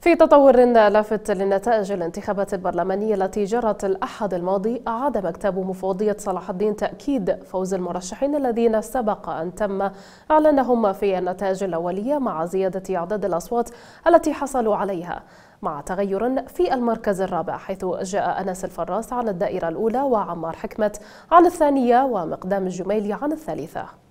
في تطور لافت لنتائج الانتخابات البرلمانية التي جرت الأحد الماضي أعاد مكتب مفوضية صلاح الدين تأكيد فوز المرشحين الذين سبق أن تم أعلانهم في النتائج الأولية مع زيادة أعداد الأصوات التي حصلوا عليها مع تغير في المركز الرابع حيث جاء أنس الفراس عن الدائرة الأولى وعمار حكمت عن الثانية ومقدام الجميلي عن الثالثة